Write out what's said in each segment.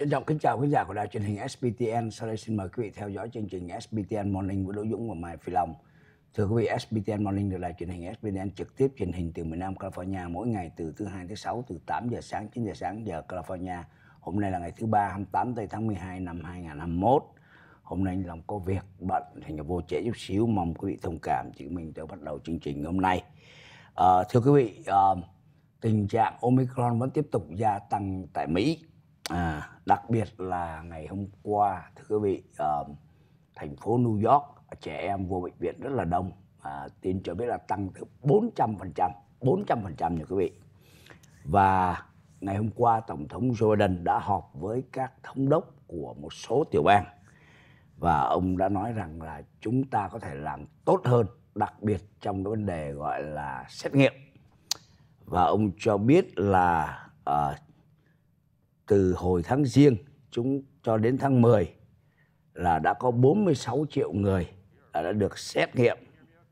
Trân trọng kính chào quý giả của đài truyền hình SBTN. Sau đây xin mời quý vị theo dõi chương trình SBTN Morning với Đỗ Dũng và Mai Phi Long. Thưa quý vị, SBTN Morning được đài truyền hình SBTN trực tiếp truyền hình từ miền Nam California mỗi ngày từ thứ hai tới sáu từ 8 giờ sáng 9 giờ sáng giờ California. Hôm nay là ngày thứ ba 28 tây tháng 12 năm 2021. Hôm nay lòng có việc bận thành ra vô trễ chút xíu mong quý vị thông cảm chỉ mình tôi bắt đầu chương trình hôm nay. À, thưa quý vị, à, tình trạng Omicron vẫn tiếp tục gia tăng tại Mỹ à, đặc biệt là ngày hôm qua thưa quý vị uh, thành phố New York trẻ em vô bệnh viện rất là đông à, tin cho biết là tăng từ 400 400 phần nha quý vị và ngày hôm qua tổng thống Joe Biden đã họp với các thống đốc của một số tiểu bang và ông đã nói rằng là chúng ta có thể làm tốt hơn đặc biệt trong cái vấn đề gọi là xét nghiệm và ông cho biết là uh, từ hồi tháng riêng chúng cho đến tháng 10 là đã có 46 triệu người đã được xét nghiệm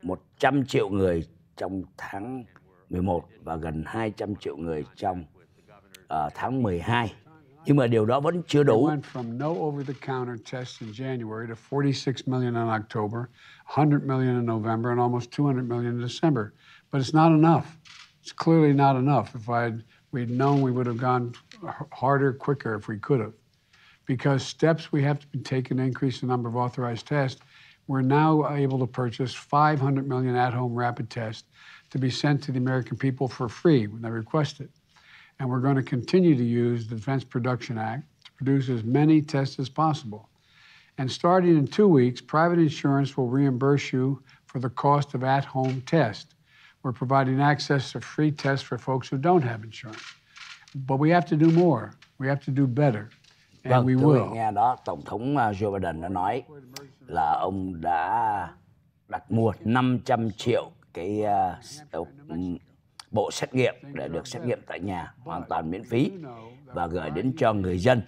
100 triệu người trong tháng 11 và gần 200 triệu người trong uh, tháng 12. Nhưng mà điều đó vẫn chưa đủ. But it's not enough. It's clearly not enough. If I had we'd known we would have gone harder, quicker if we could have. Because steps we have to be taken to increase the number of authorized tests, we're now able to purchase 500 million at-home rapid tests to be sent to the American people for free when they request it. And we're going to continue to use the Defense Production Act to produce as many tests as possible. And starting in two weeks, private insurance will reimburse you for the cost of at-home tests We're providing access to free tests for folks who don't have insurance. But we have to do more. We have to do better. And vâng, we will. nghe đó, Tổng thống à, Joe Biden đã nói là ông đã đặt mua 500 triệu cái uh, bộ xét nghiệm để được xét nghiệm tại nhà hoàn toàn miễn phí và gửi đến cho người dân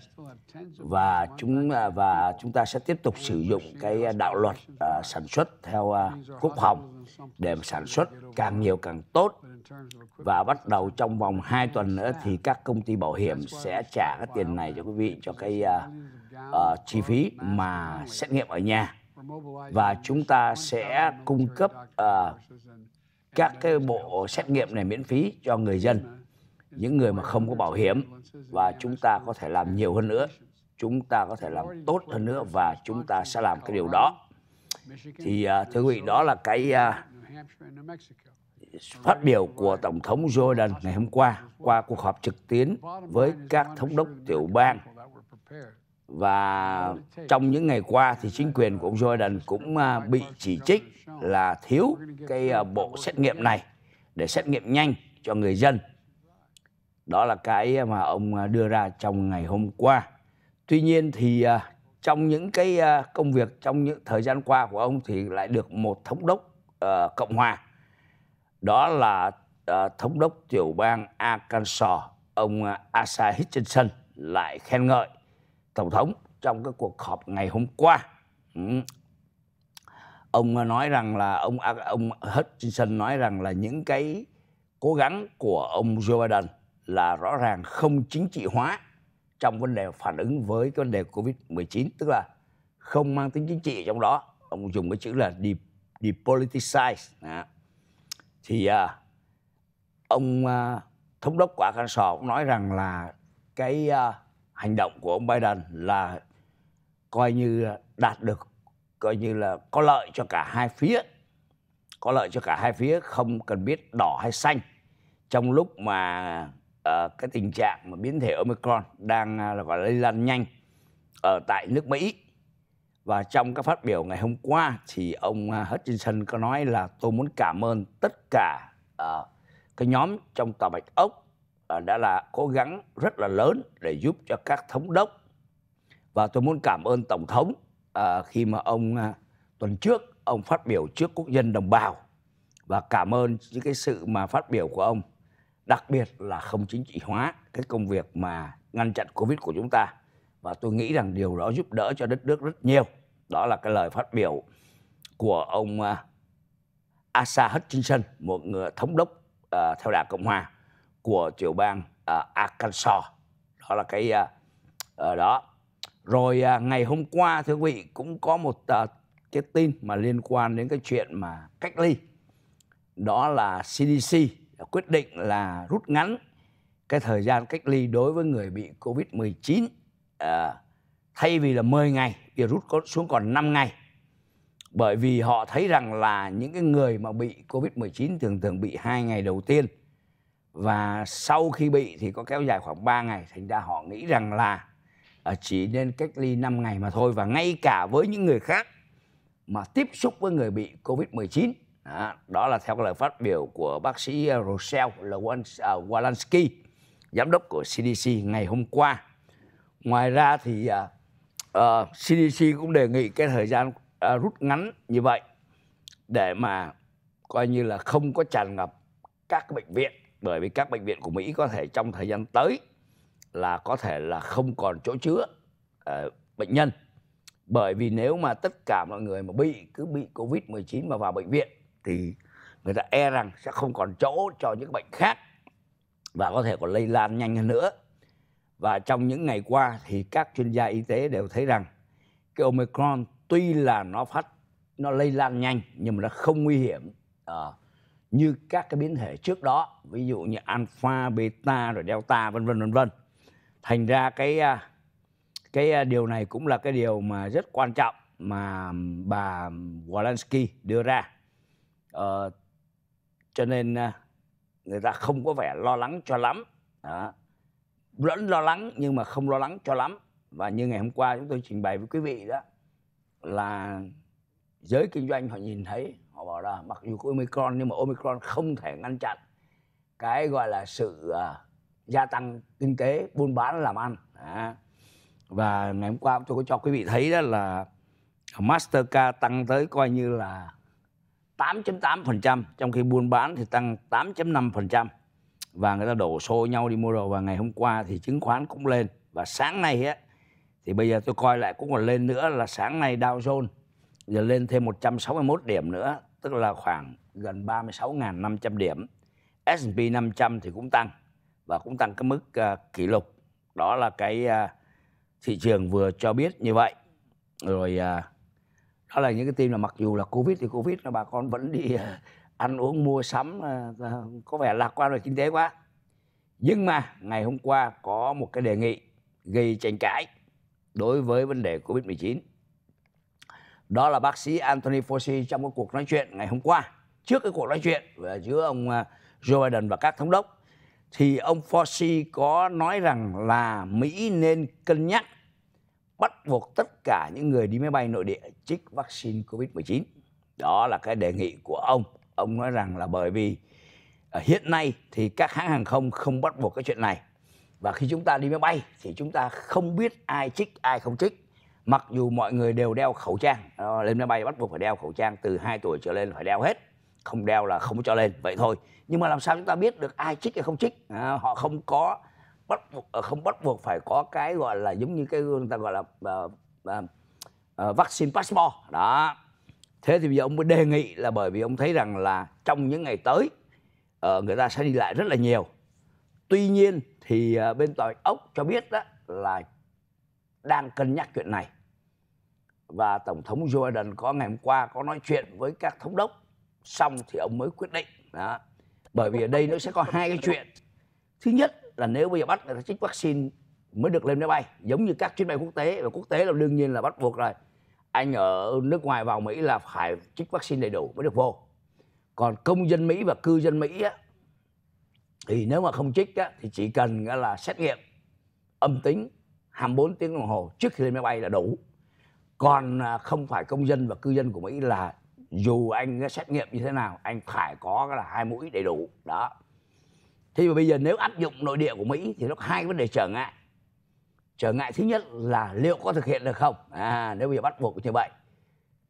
và chúng à, và chúng ta sẽ tiếp tục sử dụng cái đạo luật uh, sản xuất theo uh, quốc phòng để sản xuất càng nhiều càng tốt và bắt đầu trong vòng 2 tuần nữa thì các công ty bảo hiểm sẽ trả cái tiền này cho quý vị cho cái uh, uh, chi phí mà xét nghiệm ở nhà và chúng ta sẽ cung cấp uh, các cái bộ xét nghiệm này miễn phí cho người dân những người mà không có bảo hiểm và chúng ta có thể làm nhiều hơn nữa chúng ta có thể làm tốt hơn nữa và chúng ta sẽ làm cái điều đó thì à, thưa quý vị đó là cái à, phát biểu của tổng thống Joe Jordan ngày hôm qua qua cuộc họp trực tuyến với các thống đốc tiểu bang và trong những ngày qua thì chính quyền của ông Jordan cũng à, bị chỉ trích là thiếu cái bộ xét nghiệm này để xét nghiệm nhanh cho người dân đó là cái mà ông đưa ra trong ngày hôm qua tuy nhiên thì trong những cái ờ, công việc trong những thời gian qua của ông thì lại được một thống đốc uh, cộng hòa đó là uh, thống đốc tiểu bang Arkansas ông Asa Hutchinson lại khen ngợi tổng thống trong cái cuộc họp ngày hôm qua ừ. ông nói rằng là ông ông Hutchinson nói rằng là những cái cố gắng của ông Joe Biden là rõ ràng không chính trị hóa trong vấn đề phản ứng với cái vấn đề Covid-19 tức là không mang tính chính trị ở trong đó ông dùng cái chữ là depoliticize à. thì à, ông à, thống đốc của Arkansas cũng nói rằng là cái à, hành động của ông Biden là coi như đạt được coi như là có lợi cho cả hai phía có lợi cho cả hai phía không cần biết đỏ hay xanh trong lúc mà Ờ, cái tình trạng mà biến thể Omicron đang à, là gọi là lây lan nhanh ở tại nước Mỹ và trong các phát biểu ngày hôm qua thì ông uh, Hutchinson có nói là tôi muốn cảm ơn tất cả uh, cái nhóm trong tòa Bạch Ốc uh, đã là cố gắng rất là lớn để giúp cho các thống đốc và tôi muốn cảm ơn tổng thống uh, khi mà ông uh, tuần trước ông phát biểu trước quốc dân đồng bào và cảm ơn những cái sự mà phát biểu của ông đặc biệt là không chính trị hóa cái công việc mà ngăn chặn covid của chúng ta và tôi nghĩ rằng điều đó giúp đỡ cho đất nước rất nhiều đó là cái lời phát biểu của ông à, Asa Hutchinson một người thống đốc uh, theo đảng cộng hòa của tiểu bang uh, Arkansas đó là cái uh, uh, đó rồi uh, ngày hôm qua thưa quý vị cũng có một uh, cái tin mà liên quan đến cái chuyện mà cách ly đó là CDC quyết định là rút ngắn cái thời gian cách ly đối với người bị Covid-19 à, thay vì là 10 ngày thì rút xuống còn 5 ngày. Bởi vì họ thấy rằng là những cái người mà bị Covid-19 thường thường bị hai ngày đầu tiên và sau khi bị thì có kéo dài khoảng 3 ngày thành ra họ nghĩ rằng là à, chỉ nên cách ly 5 ngày mà thôi và ngay cả với những người khác mà tiếp xúc với người bị Covid-19 đó, đó là theo lời phát biểu của bác sĩ ờ, Rochelle ờ, Walensky giám đốc của CDC ngày hôm qua ngoài ra thì uh, ờ, uh, CDC cũng đề nghị cái thời gian uh, rút ngắn như vậy để mà coi như là không có tràn ngập các bệnh viện bởi vì các bệnh viện của Mỹ có thể trong thời gian tới là có thể là không còn chỗ chứa uh, bệnh nhân bởi vì nếu mà tất cả mọi người mà bị cứ bị Covid-19 mà vào bệnh viện thì người ta e rằng sẽ không còn chỗ cho những bệnh khác và có thể còn lây lan nhanh hơn nữa. Và trong những ngày qua thì các chuyên gia y tế đều thấy rằng cái Omicron tuy là nó phát nó lây lan nhanh nhưng mà nó không nguy hiểm uh, như các cái biến thể trước đó, ví dụ như alpha, beta rồi delta vân vân vân vân. Thành ra cái à, cái à, điều này cũng là cái điều mà rất quan trọng mà bà Walensky đưa ra ờ, cho nên à, người ta không có vẻ lo lắng cho lắm đó. vẫn lo lắng nhưng mà không lo lắng cho lắm và như ngày hôm qua chúng tôi trình bày với quý vị đó là giới kinh doanh họ nhìn thấy họ bảo là mặc dù có omicron nhưng mà omicron không thể ngăn chặn cái gọi là sự à, gia tăng kinh tế buôn bán làm ăn à. và ngày hôm qua tôi có cho quý vị thấy đó là Mastercard tăng tới coi như là 8.8% trong khi buôn bán thì tăng 8.5% và người ta đổ xô nhau đi mua đồ và ngày hôm qua thì chứng khoán cũng lên và sáng nay á thì bây giờ tôi coi lại cũng còn lên nữa là sáng nay Dow Jones giờ lên thêm 161 điểm nữa tức là khoảng gần 36.500 điểm S&P 500 thì cũng tăng và cũng tăng cái mức uh, kỷ lục đó là cái uh, thị trường vừa cho biết như vậy rồi uh, đó là những cái tin là mặc dù là covid thì covid là bà con vẫn đi ờ, ăn uống mua sắm ờ, ờ, có vẻ lạc quan về kinh tế quá nhưng mà ngày hôm qua có một cái đề nghị gây tranh cãi đối với vấn đề covid 19 đó là bác sĩ Anthony Fauci trong cái cuộc nói chuyện ngày hôm qua trước cái cuộc nói chuyện giữa ông Joe Biden và các thống đốc thì ông Fauci có nói rằng là Mỹ nên cân nhắc bắt buộc tất cả những người đi máy bay nội địa chích vaccine COVID-19. Đó là cái đề nghị của ông. Ông nói rằng là bởi vì ờ, hiện nay thì các hãng hàng không không bắt buộc cái chuyện này. Và khi chúng ta đi máy bay thì chúng ta không biết ai chích ai không chích Mặc dù mọi người đều đeo khẩu trang, ờ, lên máy bay bắt buộc phải đeo khẩu trang từ 2 tuổi trở lên phải đeo hết. Không đeo là không cho lên, vậy thôi. Nhưng mà làm sao chúng ta biết được ai chích hay không chích ờ, họ không có bắt ờ, không bắt buộc phải có cái gọi là giống như cái người ta gọi là uh, uh, vaccine passport đó thế thì bây giờ ông mới đề nghị là bởi vì ông thấy rằng là trong những ngày tới uh, người ta sẽ đi lại rất là nhiều tuy nhiên thì uh, bên tòa ốc cho biết đó là đang cân nhắc chuyện này và tổng thống Joe Biden có ngày hôm qua có nói chuyện với các thống đốc xong thì ông mới quyết định đó bởi vì ở đây nó sẽ có hai cái chuyện thứ nhất là nếu bây giờ bắt người ta chích vaccine mới được lên máy bay giống như các chuyến bay quốc tế và quốc tế là đương nhiên là bắt buộc rồi anh ở nước ngoài vào Mỹ là phải chích vaccine đầy đủ mới được vô còn công dân Mỹ và cư dân Mỹ á, thì nếu mà không chích á, thì chỉ cần là xét nghiệm âm tính 24 tiếng đồng hồ trước khi lên máy bay là đủ còn à, không phải công dân và cư dân của Mỹ là dù anh xét nghiệm như thế nào anh phải có là hai mũi đầy đủ đó thế mà bây giờ nếu áp dụng nội địa của mỹ thì nó có hai vấn đề trở ngại trở ngại thứ nhất là liệu có thực hiện được không à, nếu bây giờ bắt buộc như vậy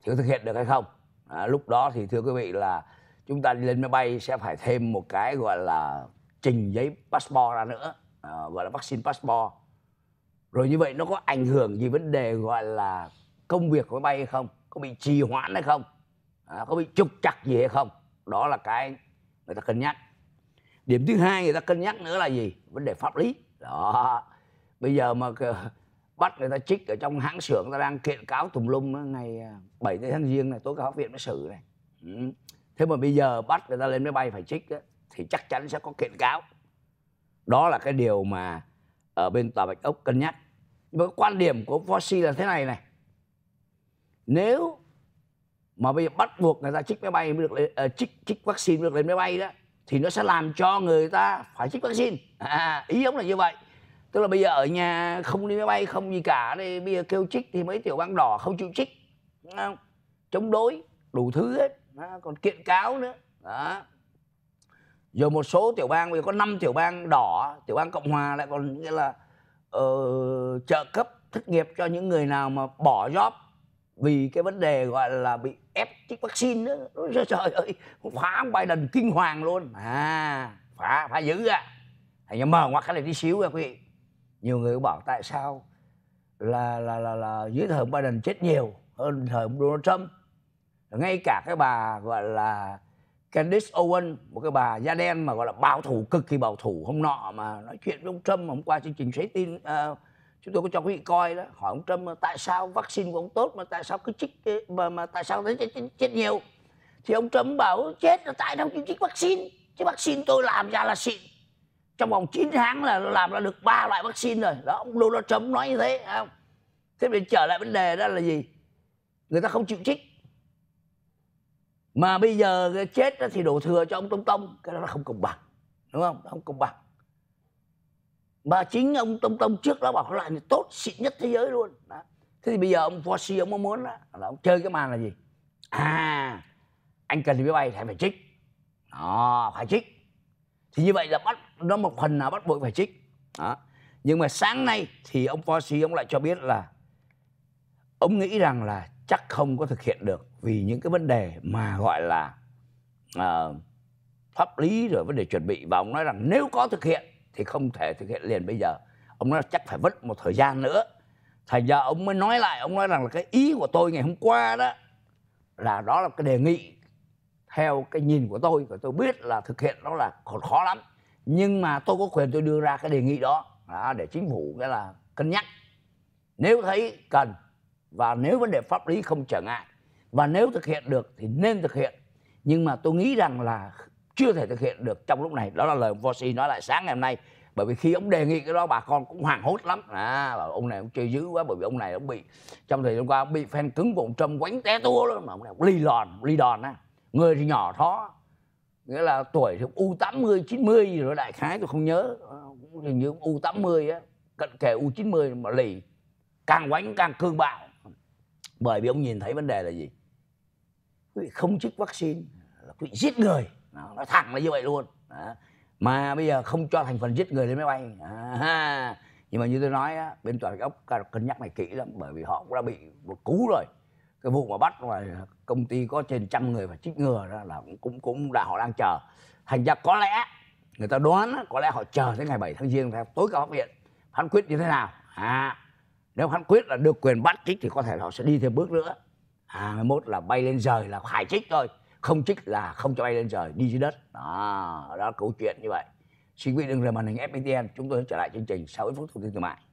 thì có thực hiện được hay không à, lúc đó thì thưa quý vị là chúng ta lên máy bay sẽ phải thêm một cái gọi là trình giấy passport ra nữa à, gọi là vaccine passport rồi như vậy nó có ảnh hưởng gì vấn đề gọi là công việc của máy bay hay không có bị trì hoãn hay không à, có bị trục chặt gì hay không đó là cái người ta cân nhắc điểm thứ hai người ta cân nhắc nữa là gì vấn đề pháp lý đó bây giờ mà bắt người ta trích ở trong hãng xưởng ta đang kiện cáo tùm lum đó, ngày 7 à, tháng riêng này tối cao viện mới xử này ừ. thế mà bây giờ bắt người ta lên máy bay phải trích thì chắc chắn sẽ có kiện cáo đó là cái điều mà ở bên tòa bạch ốc cân nhắc nhưng mà quan điểm của Fauci là thế này này nếu mà bây giờ bắt buộc người ta trích máy bay mới được lên, uh, trích trích vaccine mới được lên máy bay đó thì nó sẽ làm cho người ta phải chích vaccine à, ý ông là như vậy tức là bây giờ ở nhà không đi máy bay không gì cả đây bây giờ kêu chích thì mấy tiểu bang đỏ không chịu chích không? chống đối đủ thứ hết đó. còn kiện cáo nữa đó rồi một số tiểu bang bây giờ có 5 tiểu bang đỏ tiểu bang cộng hòa lại còn nghĩa là uh, trợ cấp thất nghiệp cho những người nào mà bỏ job vì cái vấn đề gọi là bị ép chích vaccine đó Ôi, trời ơi phá ông biden kinh hoàng luôn à phá phá dữ à. hãy nhớ mở ngoặt cái này tí xíu à quý vị nhiều người bảo tại sao là là là, là dưới thời ông biden chết nhiều hơn thời ông donald trump ngay cả cái bà gọi là Candice Owen một cái bà da đen mà gọi là bảo thủ cực kỳ bảo thủ hôm nọ mà nói chuyện với ông Trump hôm qua chương trình trái tin uh, chúng tôi có cho quý vị coi đó hỏi ông Trump tại sao vaccine của ông tốt mà tại sao cứ chích mà mà tại sao thấy chết, chết, nhiều thì ông Trump bảo chết là tại không chịu chích vaccine chứ vaccine tôi làm ra là xịn trong vòng 9 tháng là làm ra được ba loại vaccine rồi đó ông Donald Trump nói như thế không thế bây trở lại vấn đề đó là gì người ta không chịu chích mà bây giờ chết thì đổ thừa cho ông Tông Tông cái đó là không công bằng đúng không không công bằng mà chính ông Tông Tông trước đó bảo cái loại tốt xịn nhất thế giới luôn đó. thế thì bây giờ ông Fauci ông muốn muốn là ông chơi cái màn là gì à anh cần thì máy bay thì phải trích đó phải trích thì như vậy là bắt nó một phần là bắt buộc phải trích đó nhưng mà sáng nay thì ông Fauci ông lại cho biết là ông nghĩ rằng là chắc không có thực hiện được vì những cái vấn đề mà gọi là uh, pháp lý rồi vấn đề chuẩn bị và ông nói rằng nếu có thực hiện thì không thể thực hiện liền bây giờ ông nói chắc phải vất một thời gian nữa thành ra ông mới nói lại ông nói rằng là cái ý của tôi ngày hôm qua đó là đó là cái đề nghị theo cái nhìn của tôi và tôi biết là thực hiện nó là còn khó lắm nhưng mà tôi có quyền tôi đưa ra cái đề nghị đó, đó à, để chính phủ cái là cân nhắc nếu thấy cần và nếu vấn đề pháp lý không trở ngại và nếu thực hiện được thì nên thực hiện nhưng mà tôi nghĩ rằng là chưa thể thực hiện được trong lúc này đó là lời ông Fauci nói lại sáng ngày hôm nay bởi vì khi ông đề nghị cái đó bà con cũng hoàng hốt lắm à và ông này ông chơi dữ quá bởi vì ông này ông bị trong thời gian qua bị fan cứng của ông Trump quánh té tua luôn mà ông này ông ly lòn ly đòn á người thì nhỏ thó nghĩa là tuổi thì u 80 90 gì rồi đại khái tôi không nhớ à, hình như u 80 á cận kề u 90 mà lì càng quánh càng cương bạo bởi vì ông nhìn thấy vấn đề là gì quý vị không chích vaccine là quý vị giết người đó, nói thẳng là như vậy luôn Đó. mà bây giờ không cho thành phần giết người lên máy bay à, nhưng mà như tôi nói á, bên toàn ốc cân nhắc này kỹ lắm bởi vì họ cũng đã bị một cú rồi cái vụ mà bắt mà công ty có trên trăm người và chích ngừa đó là cũng cũng là họ đang chờ thành ra có lẽ người ta đoán có lẽ họ chờ tới ngày 7 tháng giêng theo tối cao pháp viện phán quyết như thế nào à nếu phán quyết là được quyền bắt chích thì có thể họ sẽ đi thêm bước nữa à mốt là bay lên rời là hải chích thôi không trích là không cho bay lên trời đi dưới đất đó đó là câu chuyện như vậy xin quý vị đừng rời màn hình FPTN chúng tôi sẽ trở lại chương trình sau ít phút thông tin thương mại